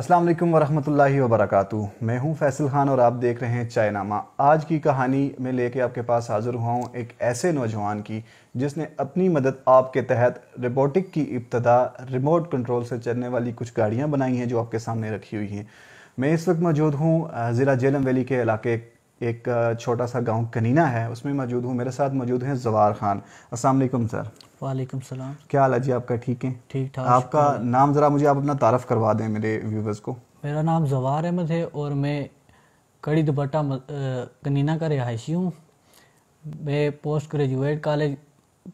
अस्सलाम वालेकुम वरहमतुल्लाहि वबरकातु मैं हूं फैसल खान और आप देख रहे हैं चायनामा आज की कहानी में लेके आपके पास हाज़िर हुआ हूं एक ऐसे नौजवान की जिसने अपनी मदद आपके तहत रोबोटिक की इब्तदा रिमोट कंट्रोल से चलने वाली कुछ गाड़ियां बनाई हैं जो आपके सामने रखी हुई हैं मैं इस वक्त मौजूद हूँ ज़िला जेलम वैली के इलाके एक छोटा सा गांव कनीना है उसमें मौजूद हूँ मेरे साथ मौजूद हैं जवार खान असलम सर वालेकुम सलाम क्या हाल है जी आपका ठीक है ठीक ठाक आपका नाम ज़रा मुझे आप अपना तारफ़ करवा दें मेरे व्यूवर्स को मेरा नाम जवार अहमद है और मैं कड़ी दुपट्टा कनीना का रिहायशी हूँ मैं post graduate college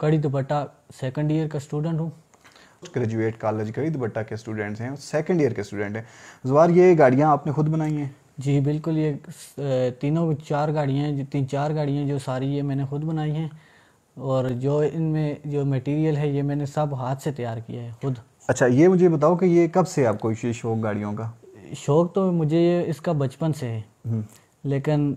Khari Dupatta second year का स्टूडेंट हूँ ग्रेजुएट कॉलेज कड़ी दुपट्टा के स्टूडेंट्स हैं सेकेंड ईयर के स्टूडेंट हैं जवार ये गाड़ियाँ आपने खुद बनाई हैं जी बिल्कुल ये तीनों चार गाड़ियाँ तीन चार गाड़ियाँ जो सारी ये मैंने ख़ुद बनाई हैं और जो इनमें जो मटेरियल है ये मैंने सब हाथ से तैयार किया है खुद अच्छा ये मुझे बताओ कि ये कब से आपको ये शौक गाड़ियों का शौक़ तो मुझे ये इसका बचपन से है हम्म। लेकिन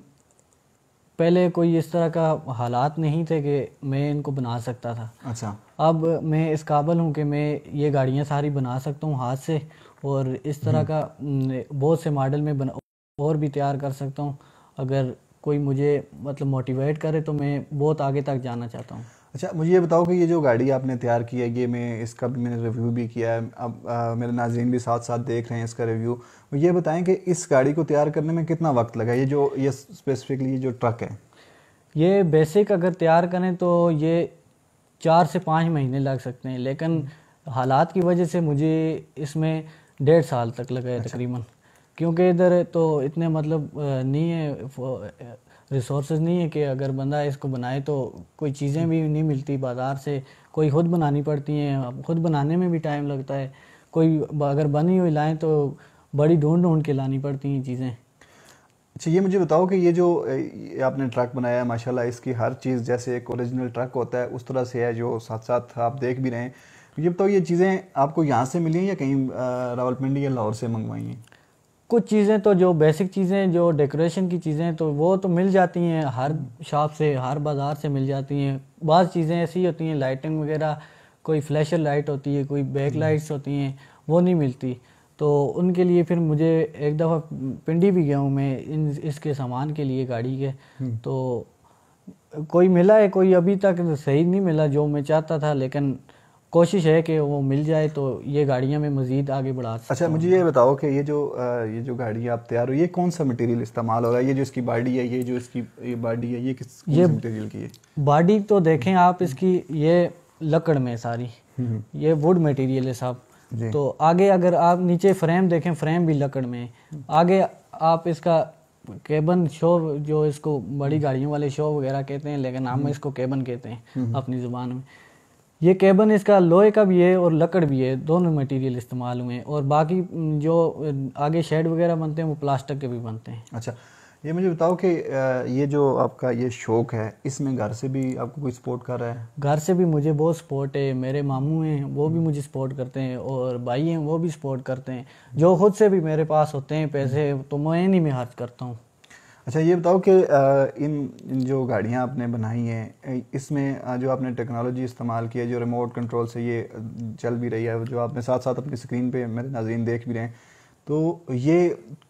पहले कोई इस तरह का हालात नहीं थे कि मैं इनको बना सकता था अच्छा अब मैं इस काबल हूँ कि मैं ये गाड़ियाँ सारी बना सकता हूँ हाथ से और इस तरह हम्म। का बहुत से मॉडल में बना और भी तैयार कर सकता हूँ अगर कोई मुझे मतलब मोटिवेट करे तो मैं बहुत आगे तक जाना चाहता हूँ अच्छा मुझे ये बताओ कि ये जो गाड़ी आपने तैयार की है ये मैं इसका भी मैंने रिव्यू भी किया है अब आ, मेरे नाजरन भी साथ साथ देख रहे हैं इसका रिव्यू ये बताएं कि इस गाड़ी को तैयार करने में कितना वक्त लगा ये जो ये स्पेसिफिकली ये जो ट्रक है ये बेसिक अगर तैयार करें तो ये चार से पाँच महीने लग सकते हैं लेकिन हालात की वजह से मुझे इसमें डेढ़ साल तक लगा है अच्छा। तकरीबन क्योंकि इधर तो इतने मतलब नहीं है रिसोर्स नहीं है कि अगर बंदा इसको बनाए तो कोई चीज़ें भी नहीं मिलती बाज़ार से कोई खुद बनानी पड़ती हैं खुद बनाने में भी टाइम लगता है कोई अगर बनी हुई लाएँ तो बड़ी ढूंढ ढूंढ के लानी पड़ती हैं चीज़ें अच्छा ये मुझे बताओ कि ये जो ये आपने ट्रक बनाया है माशाल्लाह इसकी हर चीज़ जैसे एक ओरिजिनल ट्रक होता है उस तरह से है जो साथ साथ आप देख भी रहे हैं ये बताओ ये चीज़ें आपको यहाँ से मिली हैं या कहीं रावलपिंडी या लाहौर से मंगवाई हैं कुछ चीज़ें तो जो बेसिक चीज़ें जो डेकोरेशन की चीज़ें तो वो तो मिल जाती हैं हर शॉप से हर बाज़ार से मिल जाती हैं बाद चीज़ें ऐसी होती हैं लाइटिंग वगैरह कोई फ्लैशर लाइट होती है कोई बैक लाइट्स हम्म। होती हैं वो नहीं मिलती तो उनके लिए फिर मुझे एक दफ़ा पिंडी भी गया हूँ मैं इन इसके सामान के लिए गाड़ी के हम्म। तो कोई मिला है कोई अभी तक सही नहीं मिला जो मैं चाहता था लेकिन कोशिश है कि वो मिल जाए तो ये गाड़ियाँ मैं मज़ीद आगे बढ़ा सकता अच्छा मुझे ये बताओ कि ये जो आ, ये जो गाड़ियाँ आप तैयार हो ये कौन सा मटेरियल इस्तेमाल हो रहा है ये जो इसकी बॉडी है ये जो इसकी ये बॉडी है ये किस ये मटेरियल की है बॉडी तो देखें आप इसकी ये लकड़ में सारी हम्म, हम्म। ये वुड मटेरियल है साहब तो आगे अगर आप नीचे फ्रेम देखें फ्रेम भी लकड़ में आगे आप इसका केबन शो जो इसको बड़ी हम्म। गाड़ियों वाले शो वगैरह कहते हैं लेकिन हम इसको केबन कहते हैं अपनी ज़ुबान में ये केबन इसका लोहे का भी है और लकड़ भी है दोनों मटेरियल इस्तेमाल हुए हैं और बाकी जो आगे शेड वगैरह बनते हैं वो प्लास्टिक के भी बनते हैं अच्छा ये मुझे बताओ कि ये जो आपका ये शौक़ है इसमें घर से भी आपको कोई सपोर्ट कर रहा है घर से भी मुझे बहुत सपोर्ट है मेरे मामू हैं वो भी हम्म। मुझे सपोर्ट करते हैं और भाई हैं वो भी सपोर्ट करते हैं जो खुद से भी मेरे पास होते हैं पैसे तो मैं नहीं मैं खर्च करता हूँ अच्छा ये बताओ कि इन जो गाड़ियाँ आपने बनाई हैं इसमें जो आपने टेक्नोलॉजी इस्तेमाल की है जो रिमोट कंट्रोल से ये चल भी रही है जो आपने साथ साथ अपनी स्क्रीन पे मेरे नाजीन देख भी रहे हैं तो ये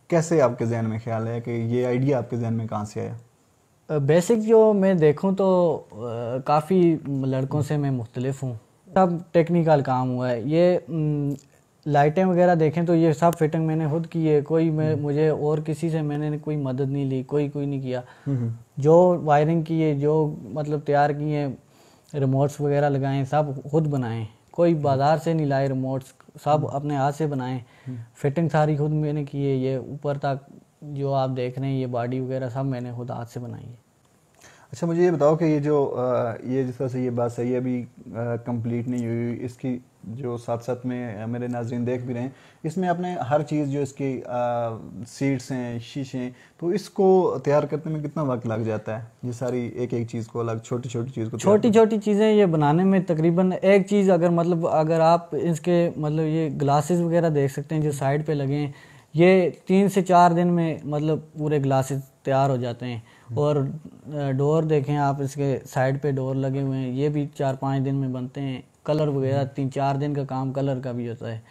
कैसे आपके जहन में ख्याल है कि ये आइडिया आपके जहन में कहाँ से आया बेसिक जो मैं देखूँ तो काफ़ी लड़कों से मैं मुख्तलिफ हूँ सब टेक्निकल काम हुआ है ये लाइटें वगैरह देखें तो ये सब फिटिंग मैंने खुद की है कोई मैं हम्म। मुझे और किसी से मैंने कोई मदद नहीं ली कोई कोई नहीं किया हम्म, हम्म। जो वायरिंग की है जो मतलब तैयार की है रिमोट्स वगैरह लगाएं सब खुद बनाएं कोई बाज़ार से नहीं लाए रिमोट्स सब अपने हाथ से बनाएं फिटिंग सारी खुद मैंने की है ये ऊपर तक जो आप देख रहे हैं ये बॉडी वगैरह सब मैंने खुद हाथ से बनाई है अच्छा मुझे ये बताओ कि ये जो आ, ये जिस तरह से ये बात सही है अभी कंप्लीट नहीं हुई इसकी जो साथ साथ में मेरे नाजरन देख भी रहे हैं इसमें आपने हर चीज़ जो इसकी आ, सीट्स हैं शीशे तो इसको तैयार करने में कितना वक्त लग जाता है ये सारी एक एक चीज़ को अलग छोटी छोटी चीज़ को छोटी छोटी चीज़ें ये बनाने में तकरीबन एक चीज़ अगर मतलब अगर आप इसके मतलब ये ग्लासेस वगैरह देख सकते हैं जो साइड पर लगे हैं ये तीन से चार दिन में मतलब पूरे ग्लासेस तैयार हो जाते हैं और डोर देखें आप इसके साइड पे डोर लगे हुए हैं ये भी चार पाँच दिन में बनते हैं कलर वगैरह हम्म। तीन चार दिन का काम कलर का भी होता है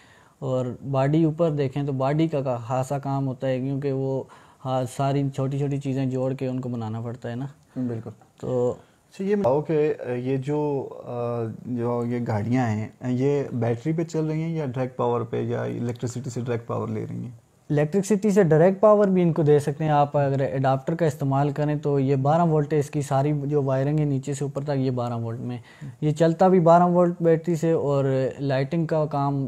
और बॉडी ऊपर देखें तो बॉडी का खासा काम होता है क्योंकि वो हाँ सारी छोटी छोटी चीज़ें जोड़ के उनको बनाना पड़ता है ना बिल्कुल तो अच्छा ये बताओ कि ये जो जो ये गाड़ियाँ हैं ये बैटरी पे चल रही हैं या डायरेक्ट पावर पे या इलेक्ट्रिसिटी से डायरेक्ट पावर ले रही हैं इलेक्ट्रिसिटी से डायरेक्ट पावर भी इनको दे सकते हैं आप अगर एडाप्टर का इस्तेमाल करें तो ये 12 वोल्ट है इसकी सारी जो वायरिंग है नीचे से ऊपर तक ये 12 वोल्ट में ये चलता भी 12 वोल्ट बैटरी से और लाइटिंग का काम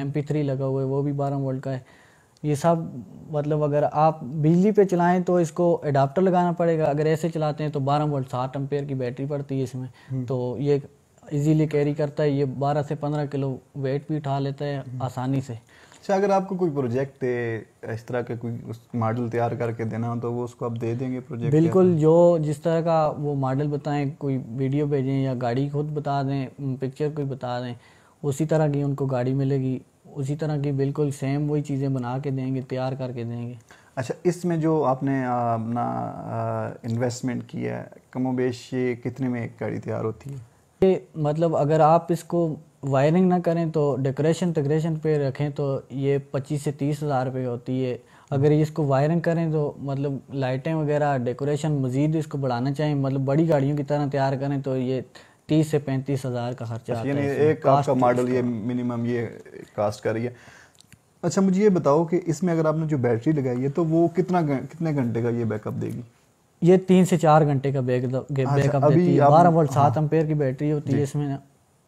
एम थ्री लगा हुआ है वो भी 12 वोल्ट का है ये सब मतलब अगर आप बिजली पे चलाएं तो इसको एडाप्टर लगाना पड़ेगा अगर ऐसे चलाते हैं तो 12 वोल्ट साठ एम्पेयर की बैटरी पड़ती है इसमें हम्म। तो ये इजीली कैरी करता है ये 12 से 15 किलो वेट भी उठा लेता है आसानी से अच्छा अगर आपको कोई प्रोजेक्ट दे इस तरह के कोई मॉडल तैयार करके देना हो तो वो उसको आप दे देंगे प्रोजेक्ट बिल्कुल जो जिस तरह का वो मॉडल बताएं कोई वीडियो भेजें या गाड़ी खुद बता दें पिक्चर कोई बता दें उसी तरह की उनको गाड़ी मिलेगी उसी तरह की बिल्कुल सेम वही चीज़ें बना के देंगे तैयार करके देंगे अच्छा इसमें जो आपने अपना इन्वेस्टमेंट किया है कमोबेश कितने में एक गाड़ी तैयार होती है ये मतलब अगर आप इसको वायरिंग ना करें तो डेकोरेशन डेकोरेशन पे रखें तो ये पच्चीस से तीस हज़ार रुपये होती है अगर ये इसको वायरिंग करें तो मतलब लाइटें वगैरह डेकोरेशन मज़ीद इसको बढ़ाना चाहिए मतलब बड़ी गाड़ियों की तरह तैयार करें तो ये तीस से पैंतीस हज़ार का खर्चा अच्छा, आता है एक आपका मॉडल ये मिनिमम ये कास्ट का रही है अच्छा मुझे ये बताओ कि इसमें अगर आपने जो बैटरी लगाई है तो वो कितना कितने घंटे का ये बैकअप देगी ये तीन से चार घंटे का अच्छा, बैकअप देती है बारह वोल्ट हाँ। सात एम्पेयर की बैटरी होती है इसमें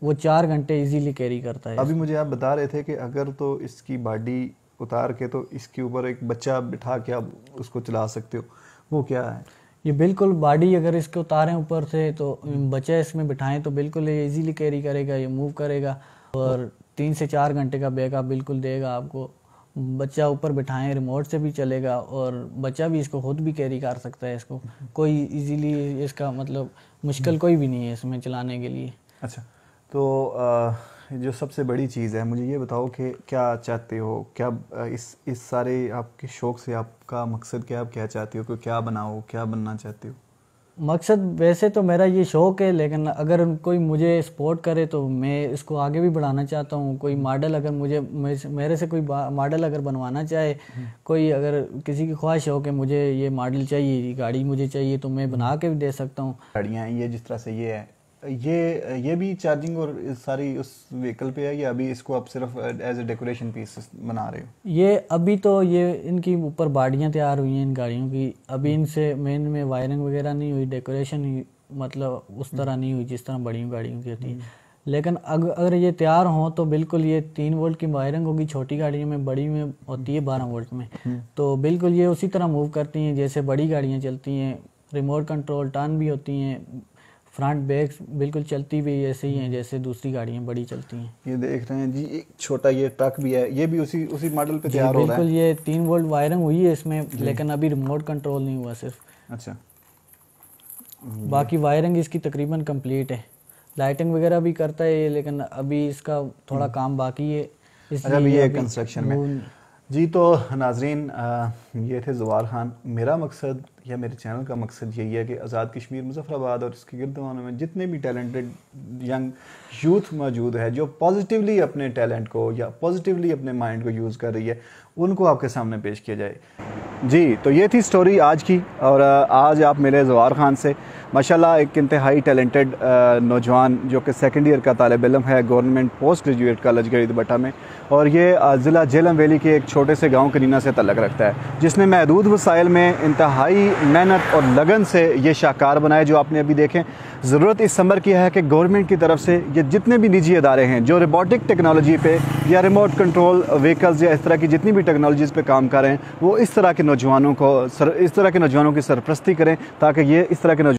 वो चार घंटे इजीली कैरी करता है अभी मुझे आप बता रहे थे कि अगर तो इसकी बॉडी उतार के तो इसके ऊपर एक बच्चा बिठा के आप उसको चला सकते हो वो क्या है ये बिल्कुल बॉडी अगर इसके उतारें ऊपर से तो बच्चा इसमें बिठाएं तो बिल्कुल ये इजीली कैरी करेगा ये मूव करेगा और तीन से चार घंटे का बैकअप बिल्कुल देगा आपको बच्चा ऊपर बिठाएं रिमोट से भी चलेगा और बच्चा भी इसको खुद भी कैरी कर सकता है इसको कोई इजीली इसका मतलब मुश्किल हम्म। कोई भी नहीं है इसमें चलाने के लिए अच्छा तो आ, जो सबसे बड़ी चीज़ है मुझे ये बताओ कि क्या चाहते हो क्या इस इस सारे आपके शौक़ से आपका मकसद क्या आप क्या चाहते हो कि तो क्या बनाओ क्या बनना चाहते हो मकसद वैसे तो मेरा ये शौक़ है लेकिन अगर कोई मुझे सपोर्ट करे तो मैं इसको आगे भी बढ़ाना चाहता हूँ कोई मॉडल हम्म। अगर मुझे मेरे से कोई मॉडल अगर बनवाना चाहे हम्म। कोई अगर किसी की ख्वाहिश हो कि मुझे ये मॉडल चाहिए गाड़ी मुझे चाहिए तो मैं बना के भी दे सकता हूँ गाड़ियाँ ये जिस तरह से ये है ये ये भी चार्जिंग और सारी उस व्हीकल पे है या अभी इसको आप सिर्फ एज ए डेकोरेशन पीस बना रहे हो ये अभी तो ये इनकी ऊपर बाड़ियाँ तैयार हुई हैं इन गाड़ियों की अभी इनसे मेन में वायरिंग वगैरह नहीं हुई डेकोरेशन मतलब उस तरह नहीं हुई जिस तरह बड़ी गाड़ियों की होती है हम्म। लेकिन अग, अगर ये तैयार हों तो बिल्कुल ये तीन वोल्ट की वायरिंग होगी छोटी गाड़ियों में बड़ी में होती है बारह वोल्ट में हम्म। तो बिल्कुल ये उसी तरह मूव करती हैं जैसे बड़ी गाड़ियाँ चलती हैं रिमोट कंट्रोल टर्न भी होती हैं फ्रंट बैक बिल्कुल चलती हुई ऐसे ही हैं जैसे दूसरी गाड़ियाँ बड़ी चलती हैं ये देख रहे हैं जी एक छोटा ये ट्रक भी है ये भी उसी उसी मॉडल पे तैयार हो रहा है बिल्कुल ये तीन वोल्ट वायरिंग हुई है इसमें लेकिन अभी रिमोट कंट्रोल नहीं हुआ सिर्फ अच्छा बाकी वायरिंग इसकी तकरीबन कम्प्लीट है लाइटिंग वगैरह भी करता है लेकिन अभी इसका थोड़ा हम्म। काम बाकी है अच्छा ये कंस्ट्रक्शन में जी तो नाजरीन ये थे जवाल खान मेरा मकसद या मेरे चैनल का मकसद यही है कि आज़ाद कश्मीर मुजफ़राबाद और इसके गिरदवानों में जितने भी टैलेंटेड यंग यूथ मौजूद है जो पॉजिटिवली अपने टैलेंट को या पॉजिटिवली अपने माइंड को यूज़ कर रही है उनको आपके सामने पेश किया जाए जी तो ये थी स्टोरी आज की और आज आप मिले जवार खान से माशाल्लाह एक इंतहाई टैलेंटेड नौजवान जो कि सेकंड ईयर का तालब इलम है गवर्नमेंट पोस्ट ग्रेजुएट कॉलेज गरीदबट्टा में और ये ज़िला जेलम वैली के एक छोटे से गाँव करीना से तलक रखता है जिसने महदूद वसाइल में इंतहाई मेहनत और लगन से ये शाहकार बनाए जो आपने अभी देखें ज़रूरत इस समर की है कि गवर्नमेंट की तरफ से ये जितने भी निजी अदारे हैं जो रोबोटिक टेक्नोलॉजी पे या रिमोट कंट्रोल व्हीकल्स या इस तरह की जितनी भी टेक्नोलॉजीज़ पे काम कर रहे हैं वो इस तरह के नौजवानों को सर, इस तरह के नौजवानों की सरप्रस्ती करें ताकि ये इस तरह के